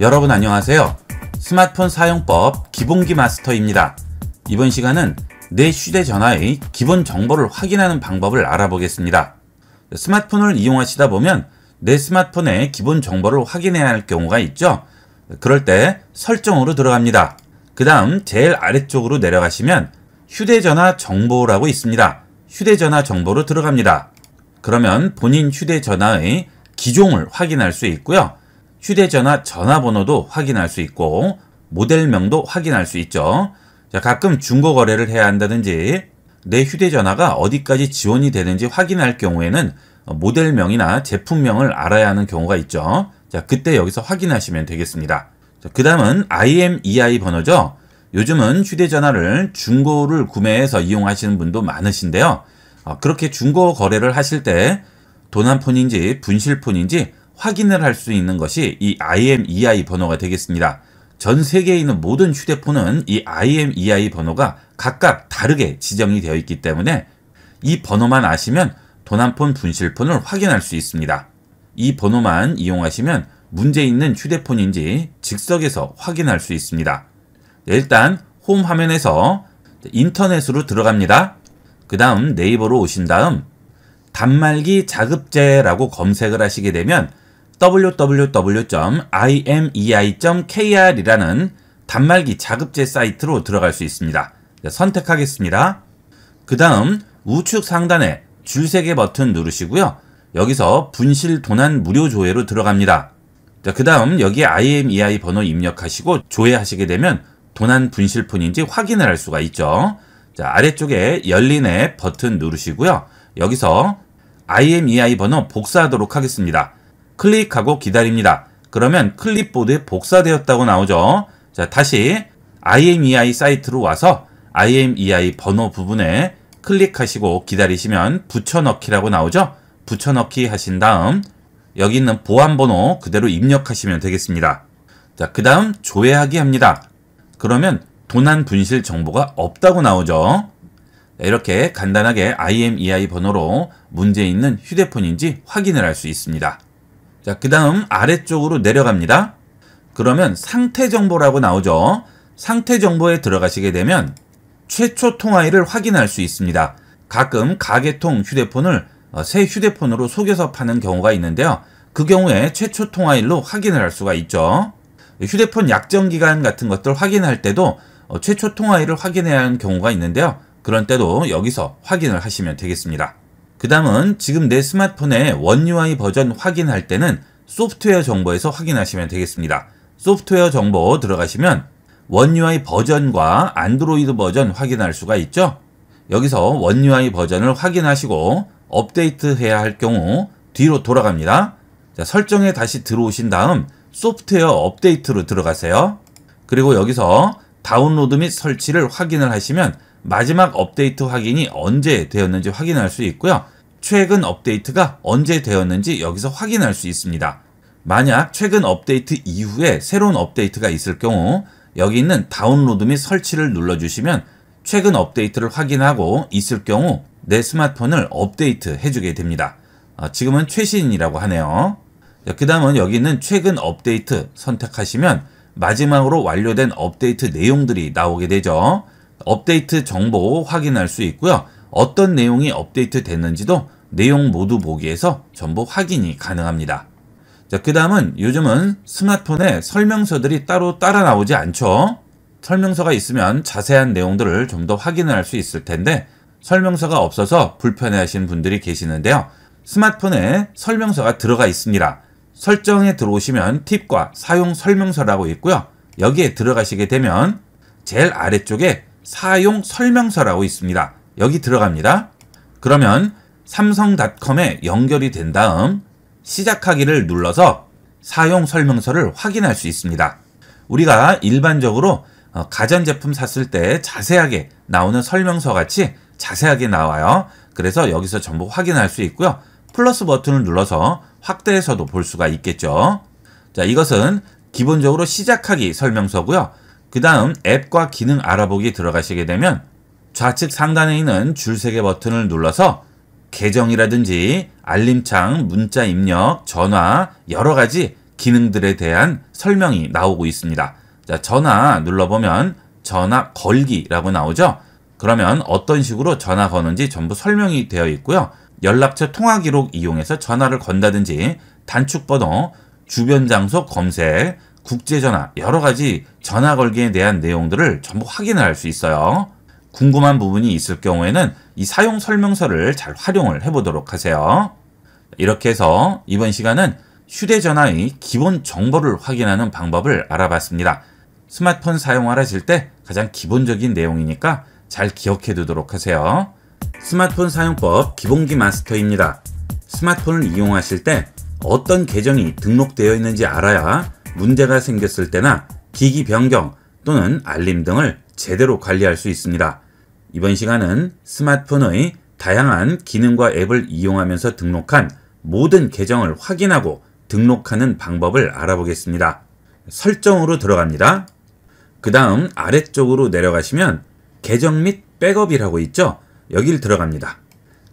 여러분 안녕하세요. 스마트폰 사용법 기본기 마스터입니다. 이번 시간은 내 휴대전화의 기본 정보를 확인하는 방법을 알아보겠습니다. 스마트폰을 이용하시다 보면 내 스마트폰의 기본 정보를 확인해야 할 경우가 있죠. 그럴 때 설정으로 들어갑니다. 그 다음 제일 아래쪽으로 내려가시면 휴대전화 정보라고 있습니다. 휴대전화 정보로 들어갑니다. 그러면 본인 휴대전화의 기종을 확인할 수 있고요. 휴대전화 전화번호도 확인할 수 있고 모델명도 확인할 수 있죠. 자, 가끔 중고 거래를 해야 한다든지 내 휴대전화가 어디까지 지원이 되는지 확인할 경우에는 모델명이나 제품명을 알아야 하는 경우가 있죠. 자, 그때 여기서 확인하시면 되겠습니다. 그 다음은 IMEI 번호죠. 요즘은 휴대전화를 중고를 구매해서 이용하시는 분도 많으신데요. 아, 그렇게 중고 거래를 하실 때 도난폰인지 분실폰인지 확인을 할 수 있는 것이 이 IMEI e 번호가 되겠습니다. 전 세계에 있는 모든 휴대폰은 이 IMEI e 번호가 각각 다르게 지정이 되어 있기 때문에 이 번호만 아시면 도난폰 분실폰을 확인할 수 있습니다. 이 번호만 이용하시면 문제 있는 휴대폰인지 즉석에서 확인할 수 있습니다. 일단 홈 화면에서 인터넷으로 들어갑니다. 그 다음 네이버로 오신 다음 단말기 자급제라고 검색을 하시게 되면 www.imei.kr이라는 단말기 자급제 사이트로 들어갈 수 있습니다. 네, 선택하겠습니다. 그 다음 우측 상단에 줄 세 개 버튼 누르시고요. 여기서 분실 도난 무료 조회로 들어갑니다. 그 다음 여기 IMEI 번호 입력하시고 조회하시게 되면 도난 분실폰인지 확인을 할 수가 있죠. 자, 아래쪽에 열린 앱 버튼 누르시고요. 여기서 IMEI e 번호 복사하도록 하겠습니다. 클릭하고 기다립니다. 그러면 클립보드에 복사되었다고 나오죠. 자, 다시 IMEI e 사이트로 와서 IMEI e 번호 부분에 클릭하시고 기다리시면 붙여넣기라고 나오죠. 붙여넣기 하신 다음 여기 있는 보안번호 그대로 입력하시면 되겠습니다. 자, 그 다음 조회하기 합니다. 그러면 도난 분실 정보가 없다고 나오죠. 이렇게 간단하게 IMEI e 번호로 문제 있는 휴대폰인지 확인을 할 수 있습니다. 자, 그 다음 아래쪽으로 내려갑니다. 그러면 상태 정보라고 나오죠. 상태 정보에 들어가시게 되면 최초 통화일을 확인할 수 있습니다. 가끔 가계통 휴대폰을 어, 새 휴대폰으로 속여서 파는 경우가 있는데요. 그 경우에 최초 통화일로 확인을 할 수가 있죠. 휴대폰 약정 기간 같은 것들 확인할 때도 어, 최초 통화일을 확인해야 하는 경우가 있는데요. 그런 때도 여기서 확인을 하시면 되겠습니다. 그 다음은 지금 내 스마트폰의 원 UI 버전 확인할 때는 소프트웨어 정보에서 확인하시면 되겠습니다. 소프트웨어 정보 들어가시면 원 UI 버전과 안드로이드 버전 확인할 수가 있죠. 여기서 원 UI 버전을 확인하시고 업데이트해야 할 경우 뒤로 돌아갑니다. 자, 설정에 다시 들어오신 다음 소프트웨어 업데이트로 들어가세요. 그리고 여기서 다운로드 및 설치를 확인을 하시면 마지막 업데이트 확인이 언제 되었는지 확인할 수 있고요. 최근 업데이트가 언제 되었는지 여기서 확인할 수 있습니다. 만약 최근 업데이트 이후에 새로운 업데이트가 있을 경우 여기 있는 다운로드 및 설치를 눌러주시면 최근 업데이트를 확인하고 있을 경우 내 스마트폰을 업데이트 해주게 됩니다. 아, 지금은 최신이라고 하네요. 그 다음은 여기 있는 최근 업데이트 선택하시면 마지막으로 완료된 업데이트 내용들이 나오게 되죠. 업데이트 정보 확인할 수 있고요. 어떤 내용이 업데이트 됐는지도 내용 모두 보기에서 전부 확인이 가능합니다. 자, 그 다음은 요즘은 스마트폰에 설명서들이 따로 따라 나오지 않죠. 설명서가 있으면 자세한 내용들을 좀 더 확인할 수 있을 텐데 설명서가 없어서 불편해 하시는 분들이 계시는데요. 스마트폰에 설명서가 들어가 있습니다. 설정에 들어오시면 팁과 사용 설명서라고 있고요. 여기에 들어가시게 되면 제일 아래쪽에 사용 설명서라고 있습니다. 여기 들어갑니다. 그러면 삼성닷컴에 연결이 된 다음 시작하기를 눌러서 사용 설명서를 확인할 수 있습니다. 우리가 일반적으로 어, 가전제품 샀을 때 자세하게 나오는 설명서 같이 자세하게 나와요. 그래서 여기서 전부 확인할 수 있고요. 플러스 버튼을 눌러서 확대해서도 볼 수가 있겠죠. 자, 이것은 기본적으로 시작하기 설명서고요. 그 다음 앱과 기능 알아보기 들어가시게 되면 좌측 상단에 있는 줄 세 개 버튼을 눌러서 계정이라든지 알림창, 문자 입력, 전화 여러 가지 기능들에 대한 설명이 나오고 있습니다. 자, 전화 눌러보면 전화 걸기라고 나오죠. 그러면 어떤 식으로 전화 거는지 전부 설명이 되어 있고요. 연락처 통화 기록 이용해서 전화를 건다든지 단축 번호, 주변 장소 검색, 국제전화, 여러 가지 전화 걸기에 대한 내용들을 전부 확인을 할 수 있어요. 궁금한 부분이 있을 경우에는 이 사용 설명서를 잘 활용을 해보도록 하세요. 이렇게 해서 이번 시간은 휴대전화의 기본 정보를 확인하는 방법을 알아봤습니다. 스마트폰 사용을 하실 때 가장 기본적인 내용이니까 잘 기억해 두도록 하세요. 스마트폰 사용법 기본기 마스터입니다. 스마트폰을 이용하실 때 어떤 계정이 등록되어 있는지 알아야 문제가 생겼을 때나 기기 변경 또는 알림 등을 제대로 관리할 수 있습니다. 이번 시간은 스마트폰의 다양한 기능과 앱을 이용하면서 등록한 모든 계정을 확인하고 등록하는 방법을 알아보겠습니다. 설정으로 들어갑니다. 그 다음 아래쪽으로 내려가시면 계정 및 백업이라고 있죠? 여길 들어갑니다.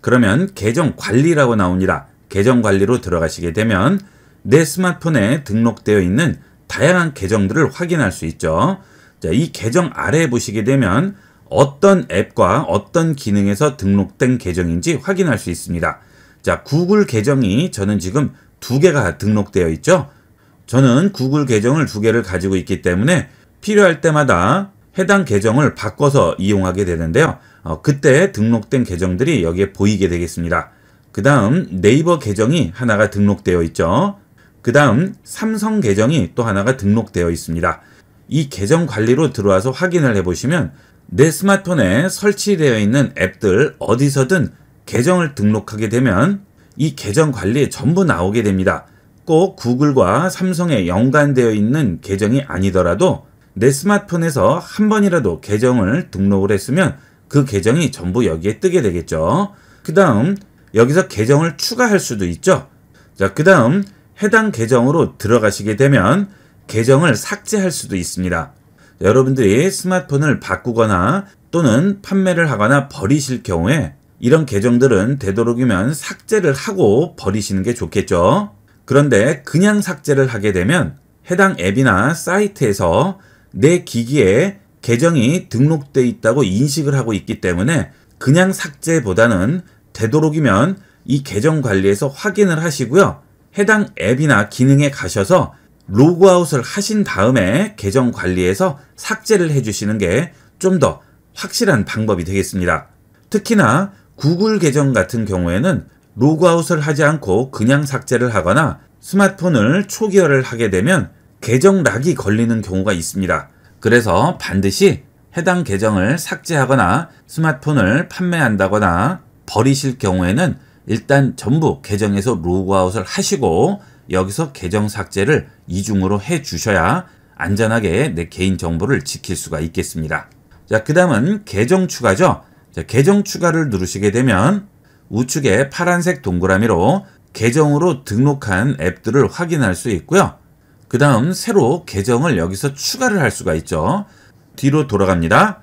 그러면 계정 관리라고 나옵니다. 계정 관리로 들어가시게 되면 내 스마트폰에 등록되어 있는 다양한 계정들을 확인할 수 있죠. 자, 이 계정 아래 보시게 되면 어떤 앱과 어떤 기능에서 등록된 계정인지 확인할 수 있습니다. 자, 구글 계정이 저는 지금 두 개가 등록되어 있죠. 저는 구글 계정을 두 개를 가지고 있기 때문에 필요할 때마다 해당 계정을 바꿔서 이용하게 되는데요. 어, 그때 등록된 계정들이 여기에 보이게 되겠습니다. 그 다음 네이버 계정이 하나가 등록되어 있죠. 그 다음 삼성 계정이 또 하나가 등록되어 있습니다. 이 계정 관리로 들어와서 확인을 해보시면 내 스마트폰에 설치되어 있는 앱들 어디서든 계정을 등록하게 되면 이 계정 관리에 전부 나오게 됩니다. 꼭 구글과 삼성에 연관되어 있는 계정이 아니더라도 내 스마트폰에서 한 번이라도 계정을 등록을 했으면 그 계정이 전부 여기에 뜨게 되겠죠. 그 다음 여기서 계정을 추가할 수도 있죠. 자, 그 다음 해당 계정으로 들어가시게 되면 계정을 삭제할 수도 있습니다. 여러분들이 스마트폰을 바꾸거나 또는 판매를 하거나 버리실 경우에 이런 계정들은 되도록이면 삭제를 하고 버리시는 게 좋겠죠. 그런데 그냥 삭제를 하게 되면 해당 앱이나 사이트에서 내 기기에 계정이 등록되어 있다고 인식을 하고 있기 때문에 그냥 삭제보다는 되도록이면 이 계정 관리에서 확인을 하시고요. 해당 앱이나 기능에 가셔서 로그아웃을 하신 다음에 계정 관리에서 삭제를 해주시는 게 좀 더 확실한 방법이 되겠습니다. 특히나 구글 계정 같은 경우에는 로그아웃을 하지 않고 그냥 삭제를 하거나 스마트폰을 초기화를 하게 되면 계정 락이 걸리는 경우가 있습니다. 그래서 반드시 해당 계정을 삭제하거나 스마트폰을 판매한다거나 버리실 경우에는 일단 전부 계정에서 로그아웃을 하시고 여기서 계정 삭제를 이중으로 해 주셔야 안전하게 내 개인정보를 지킬 수가 있겠습니다. 자, 그 다음은 계정 추가죠. 자, 계정 추가를 누르시게 되면 우측에 파란색 동그라미로 계정으로 등록한 앱들을 확인할 수 있고요. 그 다음 새로 계정을 여기서 추가를 할 수가 있죠. 뒤로 돌아갑니다.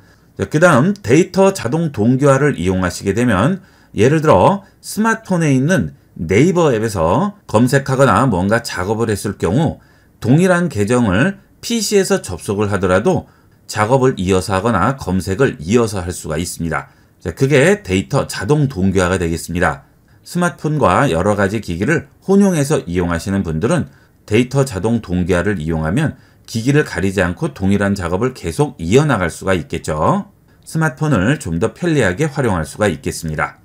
그 다음 데이터 자동 동기화를 이용하시게 되면 예를 들어 스마트폰에 있는 네이버 앱에서 검색하거나 뭔가 작업을 했을 경우 동일한 계정을 PC에서 접속을 하더라도 작업을 이어서 하거나 검색을 이어서 할 수가 있습니다. 그게 데이터 자동 동기화가 되겠습니다. 스마트폰과 여러 가지 기기를 혼용해서 이용하시는 분들은 데이터 자동 동기화를 이용하면 기기를 가리지 않고 동일한 작업을 계속 이어나갈 수가 있겠죠. 스마트폰을 좀 더 편리하게 활용할 수가 있겠습니다.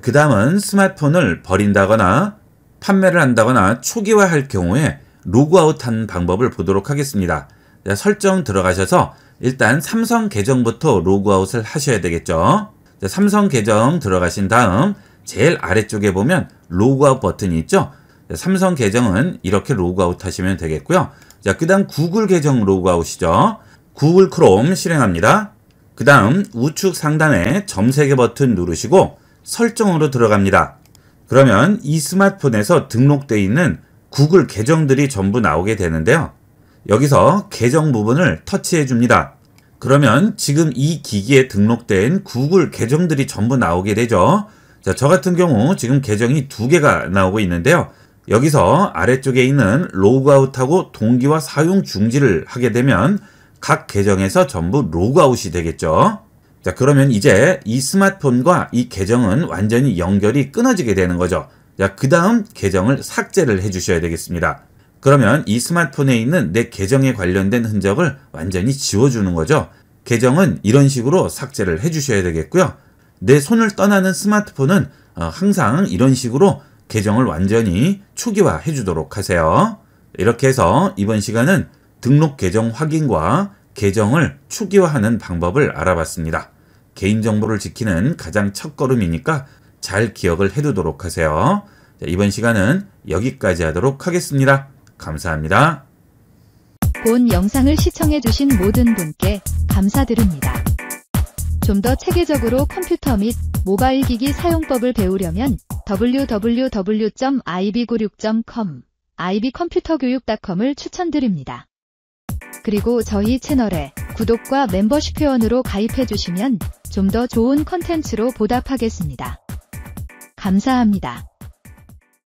그 다음은 스마트폰을 버린다거나 판매를 한다거나 초기화할 경우에 로그아웃하는 방법을 보도록 하겠습니다. 설정 들어가셔서 일단 삼성 계정부터 로그아웃을 하셔야 되겠죠. 삼성 계정 들어가신 다음 제일 아래쪽에 보면 로그아웃 버튼이 있죠. 삼성 계정은 이렇게 로그아웃 하시면 되겠고요. 그 다음 구글 계정 로그아웃이죠. 구글 크롬 실행합니다. 그 다음 우측 상단에 점 3개 버튼 누르시고 설정으로 들어갑니다. 그러면 이 스마트폰에서 등록되어 있는 구글 계정들이 전부 나오게 되는데요. 여기서 계정 부분을 터치해 줍니다. 그러면 지금 이 기기에 등록된 구글 계정들이 전부 나오게 되죠. 자, 저 같은 경우 지금 계정이 두 개가 나오고 있는데요. 여기서 아래쪽에 있는 로그아웃하고 동기와 사용 중지를 하게 되면 각 계정에서 전부 로그아웃이 되겠죠. 자, 그러면 이제 이 스마트폰과 이 계정은 완전히 연결이 끊어지게 되는 거죠. 자, 그 다음 계정을 삭제를 해 주셔야 되겠습니다. 그러면 이 스마트폰에 있는 내 계정에 관련된 흔적을 완전히 지워주는 거죠. 계정은 이런 식으로 삭제를 해 주셔야 되겠고요. 내 손을 떠나는 스마트폰은 어, 항상 이런 식으로 계정을 완전히 초기화 해주도록 하세요. 이렇게 해서 이번 시간은 등록 계정 확인과 계정을 초기화하는 방법을 알아봤습니다. 개인정보를 지키는 가장 첫걸음이니까 잘 기억을 해두도록 하세요. 자, 이번 시간은 여기까지 하도록 하겠습니다. 감사합니다. 본 영상을 시청해주신 모든 분께 감사드립니다. 좀 더 체계적으로 컴퓨터 및 모바일 기기 사용법을 배우려면 www.ib96.com, i b c o m p u t e r 교육 c o m 을 추천드립니다. 그리고 저희 채널에 구독과 멤버십 회원으로 가입해주시면 좀 더 좋은 컨텐츠로 보답하겠습니다. 감사합니다.